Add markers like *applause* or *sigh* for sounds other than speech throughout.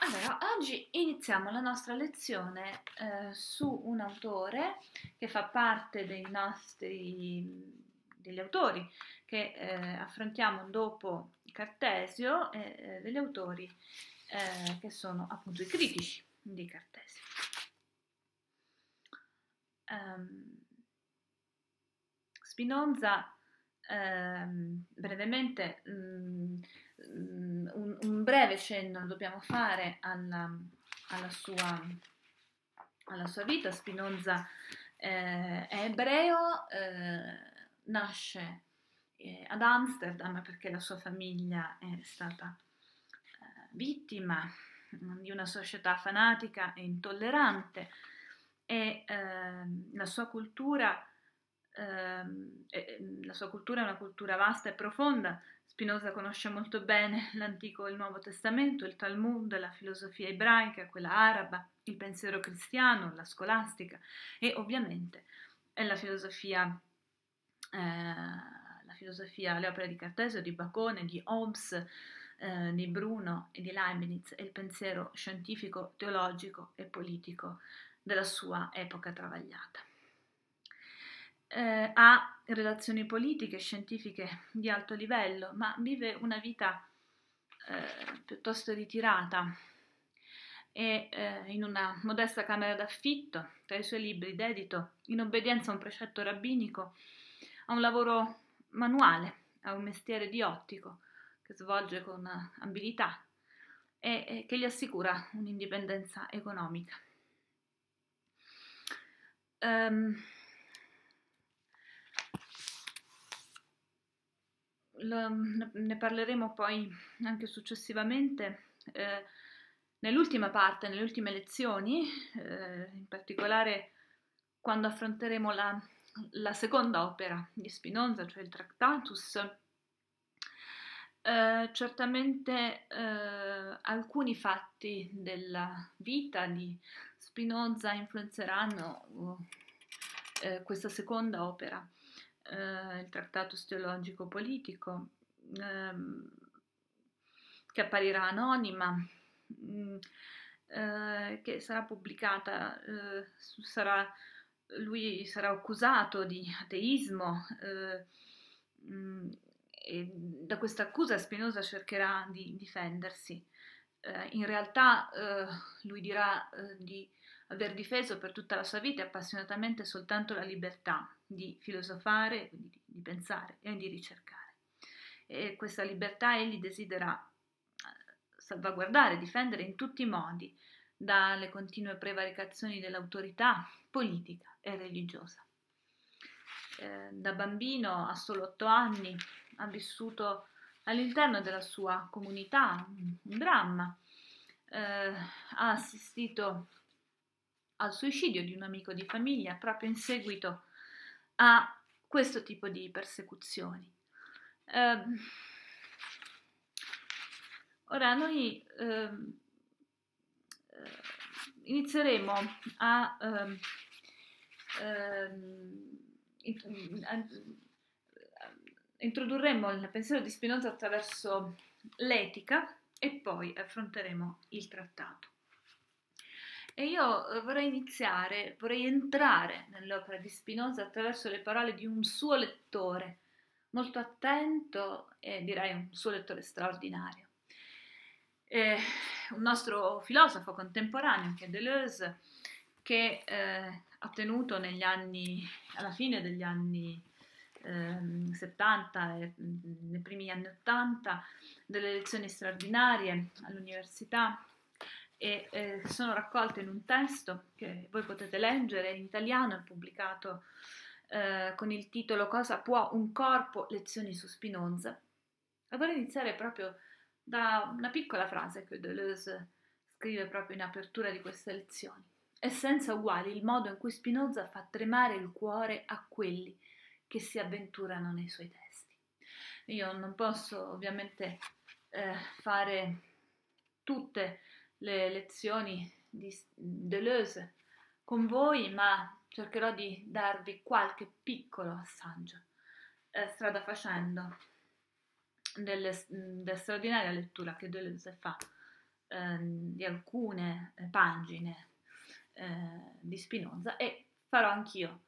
Allora, oggi iniziamo la nostra lezione eh, su un autore che fa parte dei nostri degli autori che eh, affrontiamo dopo Cartesio e eh, degli autori eh, che sono appunto i critici di Cartesio. Um, Spinoza ehm, brevemente mh, mm, mm, breve cenno dobbiamo fare alla, alla, sua, alla sua, vita. Spinoza eh, è ebreo, eh, nasce eh, ad Amsterdam perché la sua famiglia è stata eh, vittima di una società fanatica e intollerante e ehm, la sua cultura ehm, la sua cultura è una cultura vasta e profonda Spinoza conosce molto bene *laughs* l'Antico e il Nuovo Testamento, il Talmud, la filosofia ebraica, quella araba, il pensiero cristiano, la scolastica e ovviamente la filosofia, eh, la filosofia, le opere di Cartesio, di Bacone, di Hobbes, eh, di Bruno e di Leibniz e il pensiero scientifico, teologico e politico della sua epoca travagliata eh, ha relazioni politiche, scientifiche di alto livello, ma vive una vita eh, piuttosto ritirata e eh, in una modesta camera d'affitto, tra i suoi libri dedito, in obbedienza a un precetto rabbinico, a un lavoro manuale, a un mestiere di ottico che svolge con abilità e, e che gli assicura un'indipendenza economica. Um, ne parleremo poi anche successivamente eh, nell'ultima parte, nelle ultime lezioni, eh, in particolare quando affronteremo la, la, seconda opera di Spinoza, cioè il Tractatus. Eh, certamente eh, alcuni fatti della vita di Spinoza influenzeranno eh, questa seconda opera eh, il trattato teologico politico, ehm, che apparirà anonima, mh, mm, eh, che sarà pubblicata, eh, sarà, lui sarà accusato di ateismo. Mh, eh, mm, e da questa accusa Spinoza cercherà di difendersi. Eh, in realtà eh, lui dirà di aver difeso per tutta la sua vita appassionatamente soltanto la libertà di filosofare, quindi di, pensare e di ricercare. E questa libertà egli desidera eh, salvaguardare, difendere in tutti i modi dalle continue prevaricazioni dell'autorità politica e religiosa. Eh, da bambino, a solo otto anni, ha vissuto all'interno della sua comunità un dramma. Eh, ha assistito al suicidio di un amico di famiglia proprio in seguito a questo tipo di persecuzioni. Eh, ora noi ehm, eh, inizieremo a, ehm, ehm, mm, a eh, introdurremo il pensiero di Spinoza attraverso l'etica e poi affronteremo il trattato. E io eh, vorrei iniziare, vorrei entrare nell'opera di Spinoza attraverso le parole di un suo lettore molto attento e direi un suo lettore straordinario. Eh, un nostro filosofo contemporaneo che è Deleuze, che eh, ha tenuto negli anni, alla fine degli anni eh, 70 e mm, nei primi anni 80 delle lezioni straordinarie all'università e eh, sono raccolte in un testo che voi potete leggere in italiano, è pubblicato eh, con il titolo Cosa può un corpo? Lezioni su Spinoza. E vorrei iniziare proprio da una piccola frase che Deleuze scrive proprio in apertura di queste lezioni. È senza uguali il modo in cui Spinoza fa tremare il cuore a quelli che si avventurano nei suoi testi. Io non posso ovviamente eh, fare tutte le lezioni di Deleuze con voi, ma cercherò di darvi qualche piccolo assaggio eh, strada facendo delle, straordinaria lettura che Deleuze fa eh, di alcune eh, pagine eh, di Spinoza e farò anch'io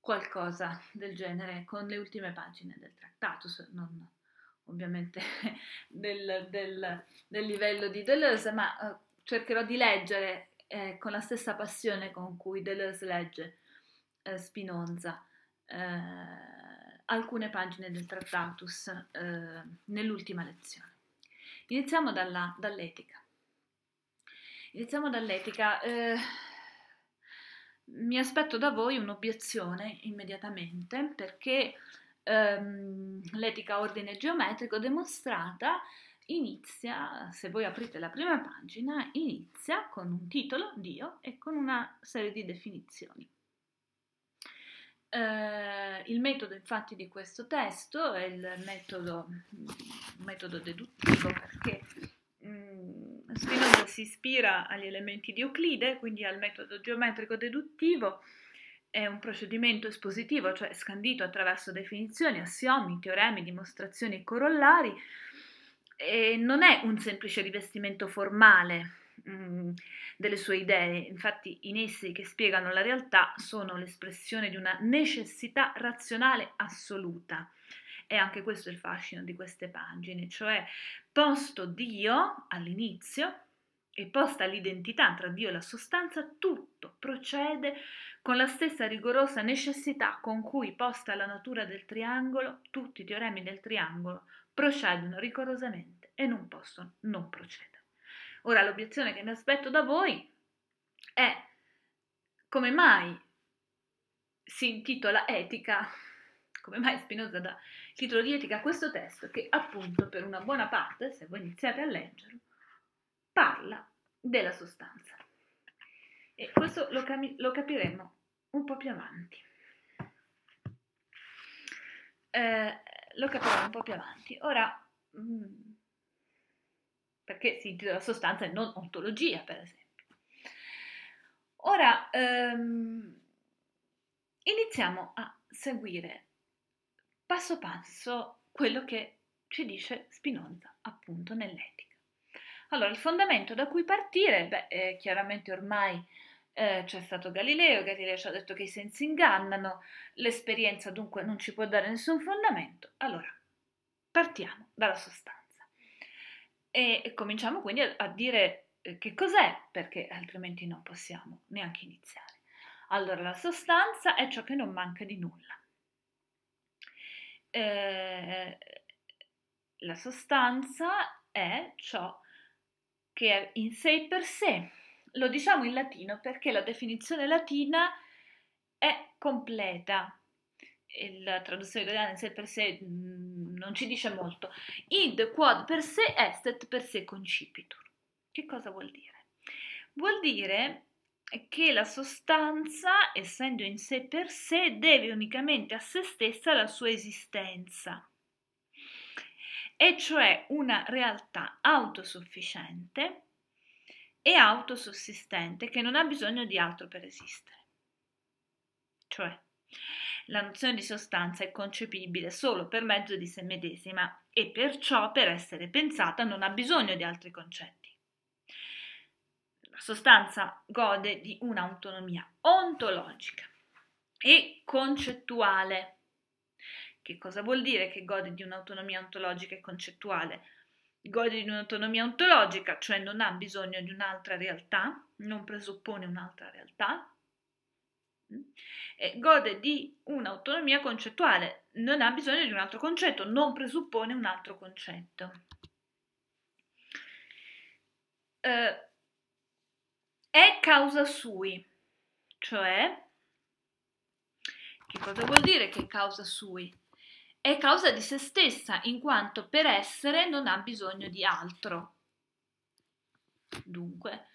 qualcosa del genere con le ultime pagine del trattato, non ovviamente *laughs* del, del, del livello di Deleuze, ma eh, cercherò di leggere eh, con la stessa passione con cui Deleuze legge eh, Spinoza eh, alcune pagine del Trattatus eh, nell'ultima lezione. Iniziamo dalla, dall'etica. Iniziamo dall'etica. Eh, mi aspetto da voi un'obiezione immediatamente perché ehm, l'etica ordine geometrico dimostrata eh, inizia, se voi aprite la prima pagina, inizia con un titolo, Dio, e con una serie di definizioni. Eh, il metodo infatti di questo testo è il metodo, metodo deduttivo perché mh, mm, Spinoza si ispira agli elementi di Euclide, quindi al metodo geometrico deduttivo, è un procedimento espositivo, cioè scandito attraverso definizioni, assiomi, teoremi, dimostrazioni e corollari, e non è un semplice rivestimento formale mm, delle sue idee, infatti i nessi che spiegano la realtà sono l'espressione di una necessità razionale assoluta. E anche questo è il fascino di queste pagine, cioè posto Dio all'inizio e posta l'identità tra Dio e la sostanza, tutto procede con la stessa rigorosa necessità con cui posta la natura del triangolo, tutti i teoremi del triangolo procedono rigorosamente e non possono non procedere. Ora l'obiezione che mi aspetto da voi è come mai si intitola Etica, *laughs* come mai Spinoza dà il titolo di Etica a questo testo che appunto per una buona parte, se voi iniziate a leggerlo, parla della sostanza. E questo lo, cami- lo capiremo un po' più avanti. Eh, lo capiamo un po' più avanti. Ora, mm, perché si intitola sostanza e non ontologia, per esempio. Ora, ehm, iniziamo a seguire passo passo quello che ci dice Spinoza, appunto, nell'etica. Allora, il fondamento da cui partire, beh, è chiaramente ormai eh, c'è stato Galileo, Galileo ci ha detto che i sensi ingannano, l'esperienza dunque non ci può dare nessun fondamento. Allora, partiamo dalla sostanza e, e cominciamo quindi a, a dire eh, che cos'è, perché altrimenti non possiamo neanche iniziare. Allora, la sostanza è ciò che non manca di nulla. Eh, la sostanza è ciò che è in sé per sé lo diciamo in latino perché la definizione latina è completa. La traduzione italiana in sé per sé mm, non ci dice molto. Id quod per sé estet per sé concipitur. Che cosa vuol dire? Vuol dire che la sostanza, essendo in sé per sé, deve unicamente a se stessa la sua esistenza, e cioè una realtà autosufficiente e autosussistente che non ha bisogno di altro per esistere. Cioè, la nozione di sostanza è concepibile solo per mezzo di se medesima e perciò per essere pensata non ha bisogno di altri concetti. La sostanza gode di un'autonomia ontologica e concettuale. Che cosa vuol dire che gode di un'autonomia ontologica e concettuale? gode di un'autonomia ontologica, cioè non ha bisogno di un'altra realtà, non presuppone un'altra realtà, mm, gode di un'autonomia concettuale, non ha bisogno di un altro concetto, non presuppone un altro concetto. Eh, è causa sui, cioè che cosa vuol dire che è causa sui? è causa di se stessa in quanto per essere non ha bisogno di altro. Dunque,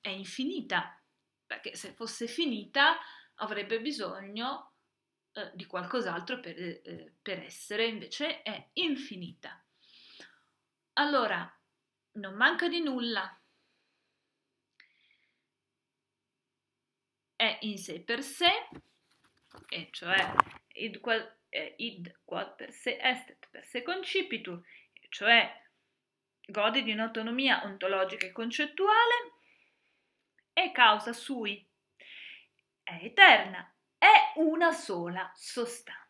è infinita, perché se fosse finita avrebbe bisogno eh, di qualcos'altro per, eh, per essere, invece è infinita. Allora, non manca di nulla. È in sé per sé, e cioè il, eh, id quod per se estet, per se concipitur, cioè gode di un'autonomia ontologica e concettuale, è causa sui, è eterna, è una sola sostanza.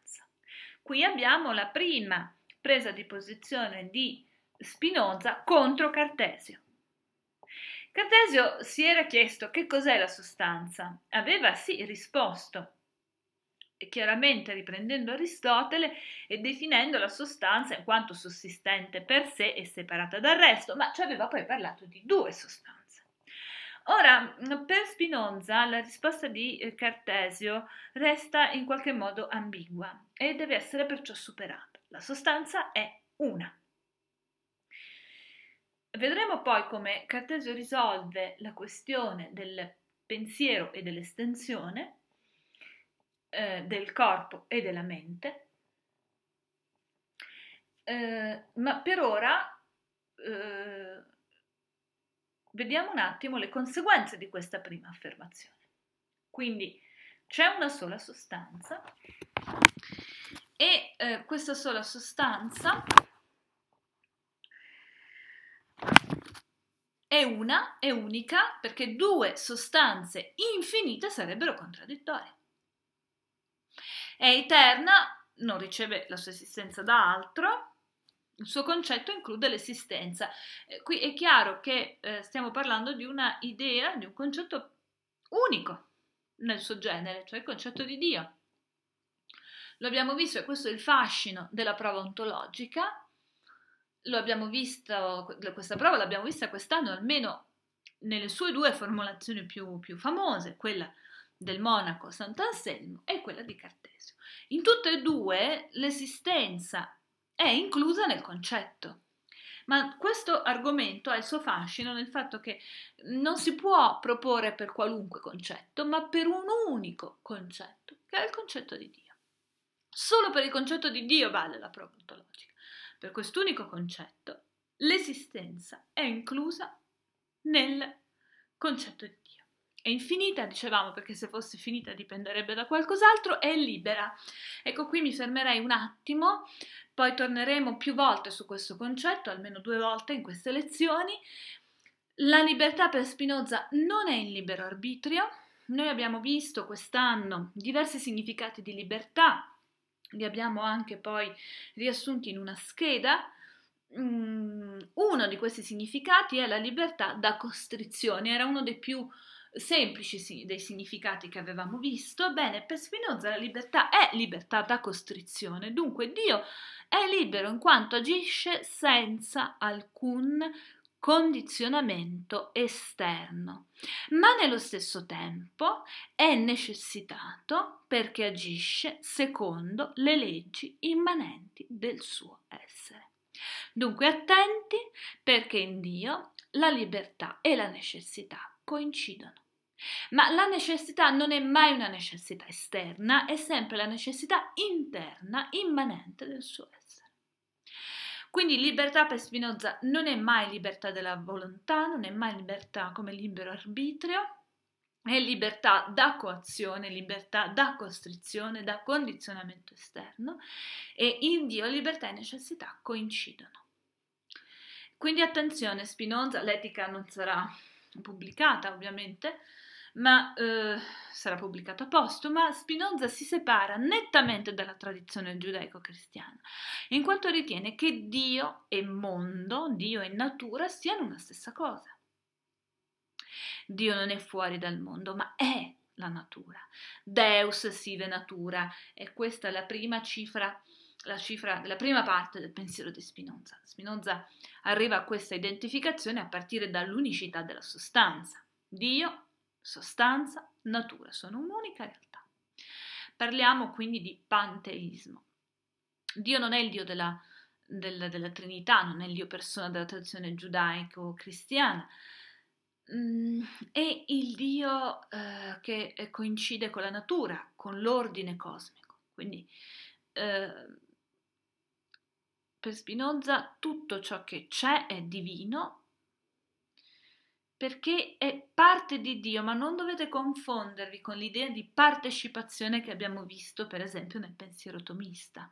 Qui abbiamo la prima presa di posizione di Spinoza contro Cartesio. Cartesio si era chiesto che cos'è la sostanza, aveva sì risposto chiaramente riprendendo Aristotele e definendo la sostanza in quanto sussistente per sé e separata dal resto, ma ci aveva poi parlato di due sostanze. Ora, per Spinoza la risposta di eh, Cartesio resta in qualche modo ambigua e deve essere perciò superata. La sostanza è una. Vedremo poi come Cartesio risolve la questione del pensiero e dell'estensione eh, del corpo e della mente, eh, ma per ora eh, vediamo un attimo le conseguenze di questa prima affermazione. Quindi c'è una sola sostanza e eh, questa sola sostanza è una, è unica, perché due sostanze infinite sarebbero contraddittorie. È eterna, non riceve la sua esistenza da altro. Il suo concetto include l'esistenza. Eh, qui è chiaro che eh, stiamo parlando di una idea, di un concetto unico nel suo genere, cioè il concetto di Dio. Lo abbiamo visto e questo è il fascino della prova ontologica. Lo abbiamo visto, questa prova l'abbiamo vista quest'anno almeno nelle sue due formulazioni più, più famose, quella del monaco Sant'Anselmo e quella di Cartesio. In tutte e due l'esistenza è inclusa nel concetto. Ma questo argomento ha il suo fascino nel fatto che non si può proporre per qualunque concetto, ma per un unico concetto, che è il concetto di Dio. Solo per il concetto di Dio vale la prova ontologica. Per quest'unico concetto l'esistenza è inclusa nel concetto di Dio è infinita, dicevamo, perché se fosse finita dipenderebbe da qualcos'altro, è libera. Ecco qui mi fermerei un attimo, poi torneremo più volte su questo concetto, almeno due volte in queste lezioni. La libertà per Spinoza non è il libero arbitrio. Noi abbiamo visto quest'anno diversi significati di libertà, li abbiamo anche poi riassunti in una scheda mm, uno di questi significati è la libertà da costrizioni, era uno dei più semplici dei significati che avevamo visto, bene, per Spinoza la libertà è libertà da costrizione, dunque Dio è libero in quanto agisce senza alcun condizionamento esterno, ma nello stesso tempo è necessitato perché agisce secondo le leggi immanenti del suo essere. Dunque attenti perché in Dio la libertà e la necessità coincidono. Ma la necessità non è mai una necessità esterna, è sempre la necessità interna, immanente del suo essere. Quindi libertà per Spinoza non è mai libertà della volontà, non è mai libertà come libero arbitrio, è libertà da coazione, libertà da costrizione, da condizionamento esterno e in Dio libertà e necessità coincidono. Quindi attenzione, Spinoza, l'etica non sarà pubblicata ovviamente, ma eh, sarà pubblicata postuma, Spinoza si separa nettamente dalla tradizione giudaico-cristiana, in quanto ritiene che Dio e mondo, Dio e natura siano una stessa cosa. Dio non è fuori dal mondo, ma è la natura. Deus sive natura, e questa è la prima cifra la cifra della prima parte del pensiero di Spinoza. Spinoza arriva a questa identificazione a partire dall'unicità della sostanza. Dio sostanza, natura, sono un'unica realtà. Parliamo quindi di panteismo. Dio non è il Dio della, della, della Trinità, non è il Dio persona della tradizione giudaico-cristiana, mm, è il Dio eh, che eh, coincide con la natura, con l'ordine cosmico. Quindi eh, per Spinoza tutto ciò che c'è è divino perché è parte di Dio, ma non dovete confondervi con l'idea di partecipazione che abbiamo visto per esempio nel pensiero tomista.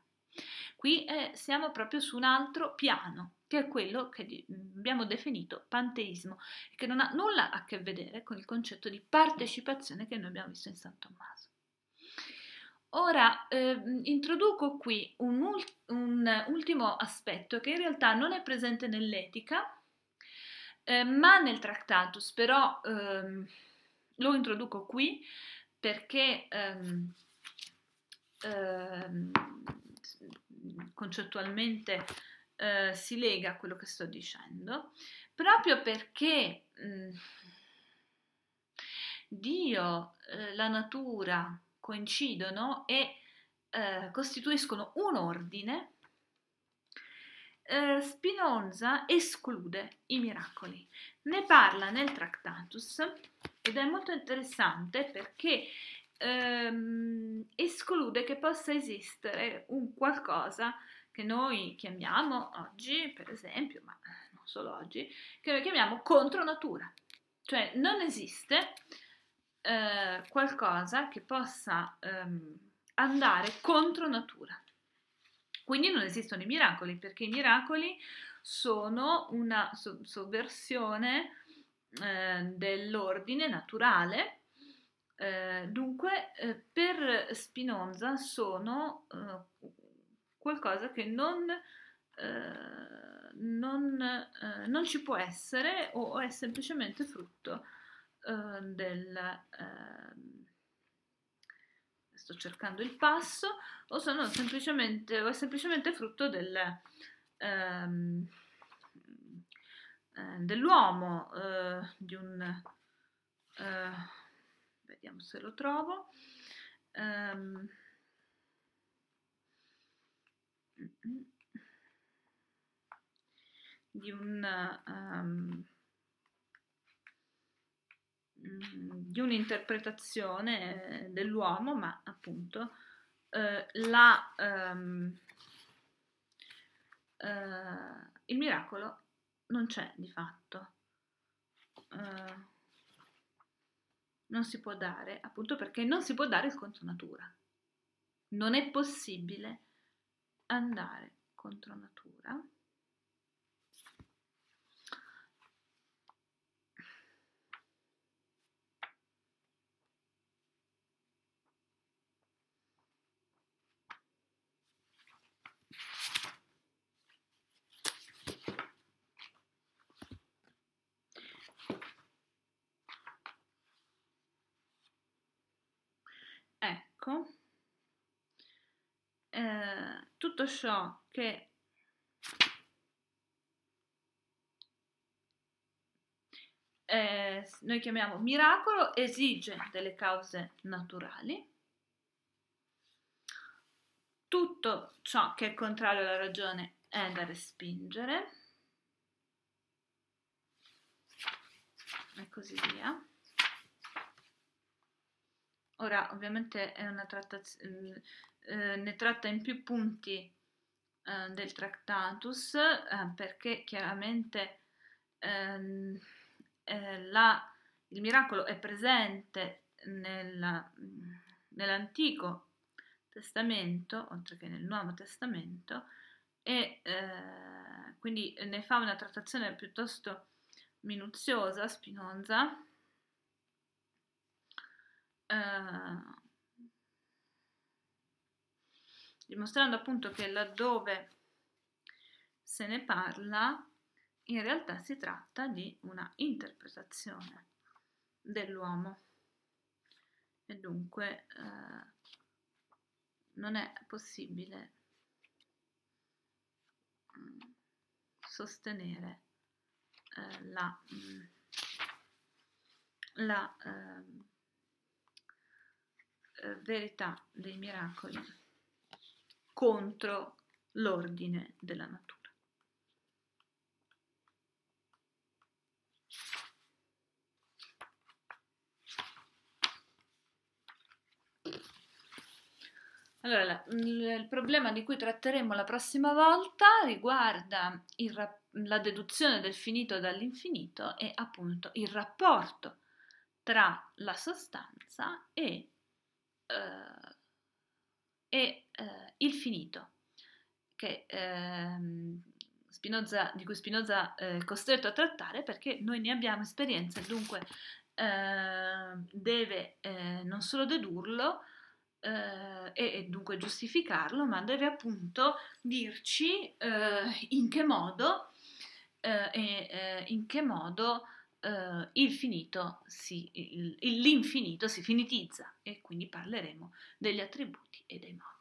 Qui eh, siamo proprio su un altro piano, che è quello che mm, abbiamo definito panteismo, che non ha nulla a che vedere con il concetto di partecipazione che noi abbiamo visto in San Tommaso. Ora eh, introduco qui un, ul- un ultimo aspetto che in realtà non è presente nell'etica, eh, ma nel Tractatus però ehm, lo introduco qui perché ehm, ehm, concettualmente eh, si lega a quello che sto dicendo, proprio perché mh, mm, Dio, eh, la natura coincidono e eh, costituiscono un ordine eh, Spinoza esclude i miracoli. Ne parla nel Tractatus ed è molto interessante perché ehm, esclude che possa esistere un qualcosa che noi chiamiamo oggi, per esempio, ma non solo oggi, che noi chiamiamo contro natura. Cioè non esiste eh, qualcosa che possa ehm, andare contro natura. Quindi non esistono i miracoli perché i miracoli sono una sovversione eh, dell'ordine naturale. Eh, dunque, eh, per Spinoza sono eh, qualcosa che non, eh, non, eh, non, ci può essere o è semplicemente frutto del sto cercando il passo, o sono semplicemente, o è semplicemente frutto del, ehm, eh, dell'uomo, eh, di un... Eh, vediamo se lo trovo. Um, di un... Um, Mm, di un'interpretazione dell'uomo, ma appunto eh, la, ehm, eh, il miracolo non c'è di fatto, eh, non si può dare, appunto perché non si può dare il contro natura, non è possibile andare contro natura. so che eh, noi chiamiamo miracolo esige delle cause naturali. Tutto ciò che è contrario alla ragione è da respingere. E così via. Ora, ovviamente è una trattazione, mm, eh, ne tratta in più punti Ehm, del Tractatus eh, perché chiaramente ehm, eh, la, il miracolo è presente nella, nell'Antico Testamento, oltre che nel Nuovo Testamento, e eh, quindi ne fa una trattazione piuttosto minuziosa Spinoza. Eh, dimostrando appunto che laddove se ne parla in realtà si tratta di una interpretazione dell'uomo e dunque eh, non è possibile mm, sostenere eh, la, mm, la ehm, eh, verità dei miracoli contro l'ordine della natura. Allora, la, il problema di cui tratteremo la prossima volta riguarda il, la deduzione del finito dall'infinito e appunto il rapporto tra la sostanza e, eh, e il finito, che, ehm, Spinoza, di cui Spinoza eh, è costretto a trattare perché noi ne abbiamo esperienza e dunque eh, deve eh, non solo dedurlo eh, e, e, dunque giustificarlo, ma deve appunto dirci eh, in che modo, eh, in che modo il finito si, l'infinito si finitizza e quindi parleremo degli attributi e dei modi.